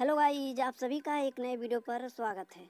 hello guys आप सभी का एक नए वीडियो पर स्वागत है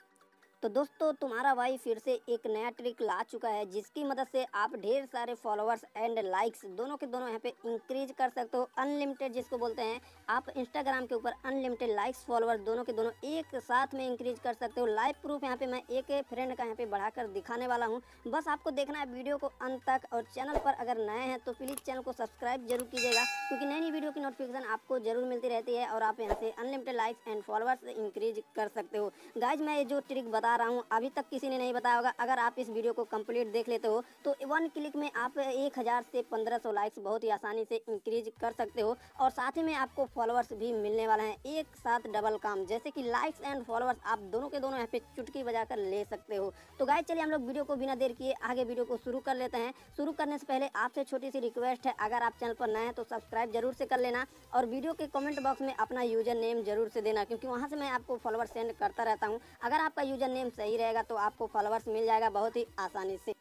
तो दोस्तों तुम्हारा भाई फिर से एक नया ट्रिक ला चुका है जिसकी मदद से आप ढेर सारे फॉलोअर्स एंड लाइक्स दोनों के दोनों यहाँ पे इंक्रीज कर सकते हो अनलिमिटेड जिसको बोलते हैं आप इंस्टाग्राम के ऊपर अनलिमिटेड लाइक्स फॉलोअर्स दोनों के दोनों एक साथ में इंक्रीज कर सकते हो लाइव प्रूफ यहाँ पे मैं एक फ्रेंड का यहाँ पे बढ़ाकर दिखाने वाला हूँ बस आपको देखना है वीडियो को अंत तक और चैनल पर अगर नए हैं तो प्लीज़ चैनल को सब्सक्राइब जरूर कीजिएगा क्योंकि नई नई वीडियो की नोटिफिकेशन आपको जरूर मिलती रहती है और आप यहाँ से unlimited likes and followers increase कर सकते हो गाइज मैं ये जो ट्रिक बता बता रहा हूँ अभी तक किसी ने नहीं बताया होगा अगर आप इस वीडियो को कंप्लीट देख लेते हो तो वन क्लिक में आप एक हज़ार से पंद्रह सौ लाइक्स बहुत ही आसानी से इंक्रीज कर सकते हो और साथ ही में आपको फॉलोअर्स भी मिलने वाले हैं एक साथ डबल काम जैसे कि लाइक्स एंड फॉलोअर्स आप दोनों के दोनों यहाँ पे चुटकी बजाकर ले सकते हो तो गाय चलिए हम लोग वीडियो को बिना देर किए आगे वीडियो को शुरू कर लेते हैं शुरू करने से पहले आपसे छोटी सी रिक्वेस्ट है अगर आप चैनल पर नए हैं तो सब्सक्राइब जरूर से कर लेना और वीडियो के कॉमेंट बॉक्स में अपना यूजर नेम जरूर से देना क्योंकि वहाँ से मैं आपको फॉलोअर सेंड करता रहता हूँ अगर आपका यूजर नेम सही रहेगा तो आपको फॉलोअर्स मिल जाएगा बहुत ही आसानी से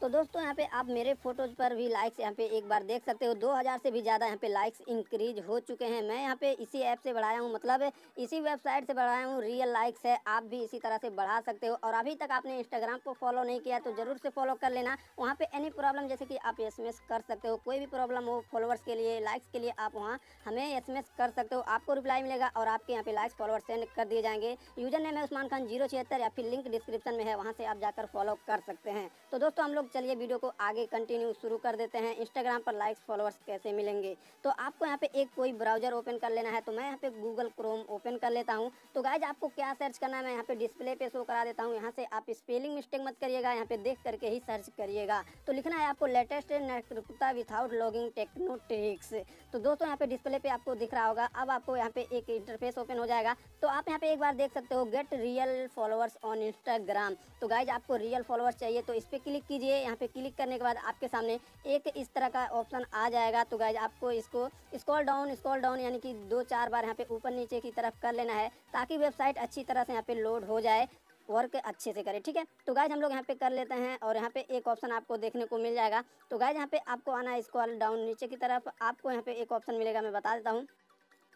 तो दोस्तों यहाँ पे आप मेरे फोटोज पर भी लाइक्स यहाँ पे एक बार देख सकते हो 2000 से भी ज़्यादा यहाँ पे लाइक्स इंक्रीज हो चुके हैं मैं यहाँ पे इसी ऐप से बढ़ाया हूँ मतलब इसी वेबसाइट से बढ़ाया हूँ रियल लाइक्स है आप भी इसी तरह से बढ़ा सकते हो और अभी तक आपने इंस्टाग्राम को फॉलो नहीं किया तो ज़रूर से फॉलो कर लेना वहाँ पर एनी प्रॉब्लम जैसे कि आप एस कर सकते हो कोई भी प्रॉब्लम हो फॉलोअर्स के लिए लाइक्स के लिए आप वहाँ हमें एस कर सकते हो आपको रिप्लाई मिलेगा और आपके यहाँ पे लाइक्स फॉलोअर्स सेंड कर दिए जाएंगे यूजर नेम है उस्मान खान जीरो या फिर लिंक डिस्क्रिप्शन में है वहाँ से आप जाकर फॉलो कर सकते हैं तो दोस्तों हम लोग चलिए वीडियो को आगे कंटिन्यू शुरू कर देते हैं इंस्टाग्राम पर लाइक्स फॉलोअर्स कैसे मिलेंगे तो आपको यहाँ पे एक कोई ब्राउजर ओपन कर लेना है तो मैं यहाँ पे गूगल क्रोम ओपन कर लेता हूँ तो गाइज आपको क्या सर्च करना है मैं यहाँ पे डिस्प्ले पे शो करा देता हूँ यहाँ से आप स्पेलिंग मिस्टेक मत करिएगा यहाँ पे देख करके ही सर्च करिएगा तो लिखना है आपको लेटेस्ट नेटवर्कता विथआउट लॉगिंग टेक्नो ट्रिक्स तो दोस्तों यहाँ पे डिस्प्ले पे आपको दिख रहा होगा अब आपको यहाँ पे एक इंटरफेस ओपन हो जाएगा तो आप यहाँ पे एक बार देख सकते हो get real followers on Instagram तो गाइज आपको रियल फॉलोअर्स चाहिए तो इस पर क्लिक कीजिए यहाँ पे क्लिक करने के बाद आपके सामने एक इस तरह का ऑप्शन आ जाएगा तो गाइज आपको इसको स्क्रॉल डाउन स्क्रॉल डाउन यानी कि दो चार बार यहाँ पे ऊपर नीचे की तरफ कर लेना है ताकि वेबसाइट अच्छी तरह से यहाँ पे लोड हो जाए वर्क अच्छे से करे ठीक है तो गाइज हम लोग यहाँ पे कर लेते हैं और यहाँ पे एक ऑप्शन आपको देखने को मिल जाएगा तो गाइज यहाँ पे आपको आना है स्क्रॉल डाउन नीचे की तरफ आपको यहाँ पे एक ऑप्शन मिलेगा मैं बता देता हूँ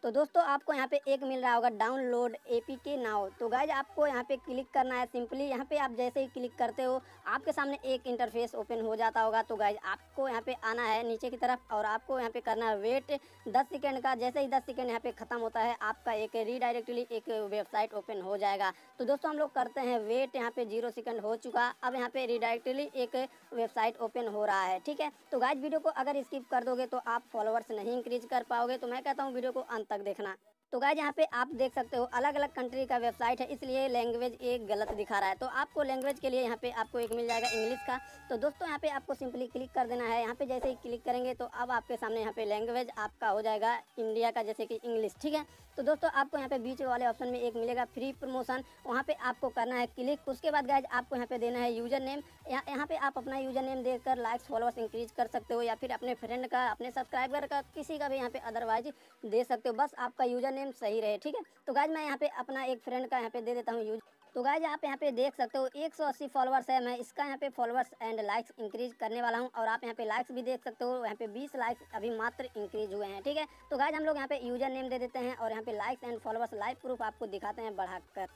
तो दोस्तों आपको यहाँ पे एक मिल रहा होगा डाउनलोड ए पी के नाव तो गाइज आपको यहाँ पे क्लिक करना है सिंपली यहाँ पे आप जैसे ही क्लिक करते हो आपके सामने एक इंटरफेस ओपन हो जाता होगा तो गाइज आपको यहाँ पे आना है नीचे की तरफ और आपको यहाँ पे करना है वेट दस सेकेंड का जैसे ही दस सेकेंड यहाँ पे ख़त्म होता है आपका एक रीडायरेक्टली एक वेबसाइट ओपन हो जाएगा तो दोस्तों हम लोग करते हैं वेट यहाँ पे जीरो सेकेंड हो चुका अब यहाँ पे रीडायरेक्टली एक वेबसाइट ओपन हो रहा है ठीक है तो गाइज वीडियो को अगर स्किप कर दोगे तो आप फॉलोअर्स नहीं इंक्रीज कर पाओगे तो मैं कहता हूँ वीडियो को अंत तक देखना तो गाय यहाँ पे आप देख सकते हो अलग अलग कंट्री का वेबसाइट है इसलिए लैंग्वेज एक गलत दिखा रहा है तो आपको लैंग्वेज के लिए यहाँ पे आपको एक मिल जाएगा इंग्लिश का तो दोस्तों यहाँ पे आपको सिंपली क्लिक कर देना है यहाँ पे जैसे ही क्लिक करेंगे तो अब आपके सामने यहाँ पे लैंग्वेज आपका हो जाएगा इंडिया का जैसे कि इंग्लिश ठीक है तो दोस्तों आपको यहाँ पे बीच वाले ऑप्शन में एक मिलेगा फ्री प्रमोशन वहाँ पे आपको करना है क्लिक उसके बाद गाइज आपको यहाँ पे देना है यूजर नेम यहाँ पे आप अपना यूजर नेम देकर लाइक्स फॉलोअर्स इंक्रीज कर सकते हो या फिर अपने फ्रेंड का अपने सब्सक्राइबर का किसी का भी यहाँ पे अदरवाइज दे सकते हो बस आपका यूजर नेम नेम सही रहे ठीक है तो गाइज मैं यहाँ पे अपना एक फ्रेंड का यहाँ पे दे देता हूँ यूज तो गाइज आप यहाँ पे देख सकते हो 180 फॉलोअर्स है मैं इसका यहाँ पे फॉलोअर्स एंड लाइक्स इंक्रीज करने वाला हूँ और आप यहाँ पे लाइक्स भी देख सकते हो यहाँ पे 20 लाइक्स अभी मात्र इंक्रीज हुए हैं ठीक है तो गाइज हम लोग यहाँ पे यूजर नेम दे देते हैं और यहाँ पे likes and followers live proof आपको दिखाते हैं बढ़ाकर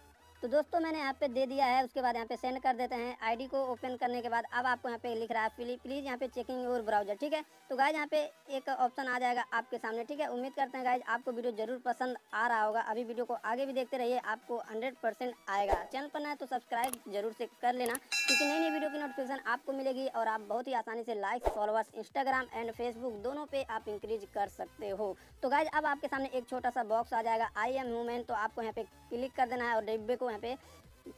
तो दोस्तों मैंने यहाँ पे दे दिया है उसके बाद यहाँ पे सेंड कर देते हैं आईडी को ओपन करने के बाद अब आपको यहाँ पे लिख रहा है प्लीज़ प्लीज़ यहाँ पे चेकिंग और ब्राउजर ठीक है तो गाइज यहाँ पे एक ऑप्शन आ जाएगा आपके सामने ठीक है उम्मीद करते हैं गाइज आपको वीडियो जरूर पसंद आ रहा होगा अभी वीडियो को आगे भी देखते रहिए आपको हंड्रेड आएगा चैनल पर ना तो सब्सक्राइब जरूर से कर लेना क्योंकि नई नई वीडियो की नोटिफिकेशन आपको मिलेगी और आप बहुत ही आसानी से like followers Instagram and Facebook दोनों पे आप इंक्रीज कर सकते हो तो गाइज अब आपके सामने एक छोटा सा बॉक्स आ जाएगा आई एम वूमेन तो आपको यहाँ पे क्लिक कर देना है और डिब्बे को यहाँ पे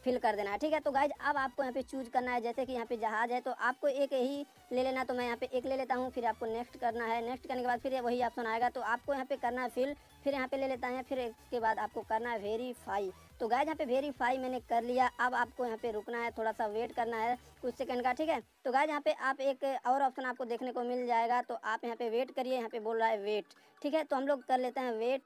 फिल कर देना है ठीक है तो गाइज अब आपको यहाँ पे चूज करना है जैसे कि यहाँ पे जहाज़ है तो आपको एक ही ले लेना तो मैं यहाँ पे एक ले लेता हूँ फिर आपको नेक्स्ट करना है नेक्स्ट करने के बाद फिर वही ऑप्शन आएगा तो आपको यहाँ पे करना है फिल फिर यहाँ पे ले लेता है फिर इसके बाद आपको करना है वेरीफाई तो गाइज यहाँ पे वेरीफाई मैंने कर लिया अब आपको यहाँ पे रुकना है थोड़ा सा वेट करना है कुछ सेकंड का ठीक है तो गाइज यहाँ पे आप एक और ऑप्शन आपको देखने को मिल जाएगा तो आप यहाँ पे वेट करिए यहाँ पे बोल रहा है वेट ठीक है तो हम लोग कर लेते हैं वेट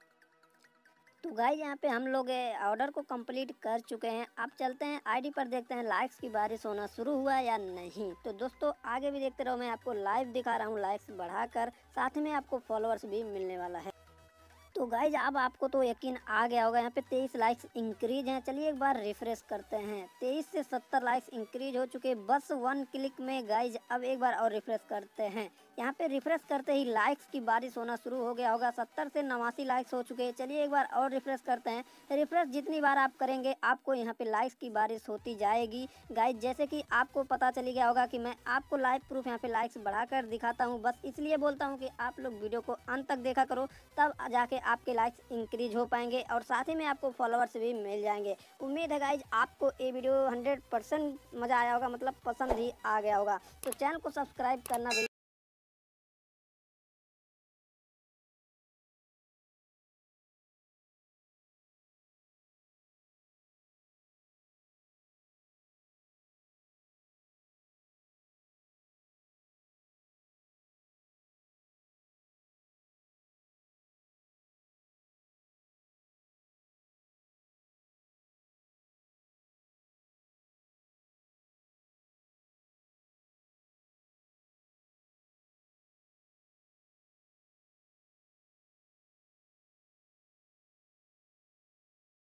तो गाइज यहाँ पे हम लोग ऑर्डर को कंप्लीट कर चुके हैं अब चलते हैं आईडी पर देखते हैं लाइक्स की बारिश होना शुरू हुआ या नहीं तो दोस्तों आगे भी देखते रहो मैं आपको लाइव दिखा रहा हूँ लाइक्स बढ़ाकर साथ में आपको फॉलोअर्स भी मिलने वाला है तो गाइज अब आपको तो यकीन आ गया होगा यहाँ पे तेईस लाइक्स इंक्रीज हैं चलिए एक बार रिफ्रेश करते हैं तेईस से सत्तर लाइक्स इंक्रीज हो चुके बस वन क्लिक में गाइज अब एक बार और रिफ्रेश करते हैं यहाँ पे रिफ्रेश करते ही लाइक्स की बारिश होना शुरू हो गया होगा सत्तर से नवासी लाइक्स हो चुके हैं चलिए एक बार और रिफ्रेश करते हैं रिफ्रेश जितनी बार आप करेंगे आपको यहाँ पे लाइक्स की बारिश होती जाएगी गाइज जैसे कि आपको पता चली गया होगा कि मैं आपको लाइव प्रूफ यहाँ पे लाइक्स बढ़ा दिखाता हूँ बस इसलिए बोलता हूँ कि आप लोग वीडियो को अंत तक देखा करो तब जाके आपके लाइक्स इंक्रीज हो पाएंगे और साथ ही में आपको फॉलोअर्स भी मिल जाएंगे उम्मीद है गाइज आपको ये वीडियो हंड्रेड मज़ा आया होगा मतलब पसंद ही आ गया होगा तो चैनल को सब्सक्राइब करना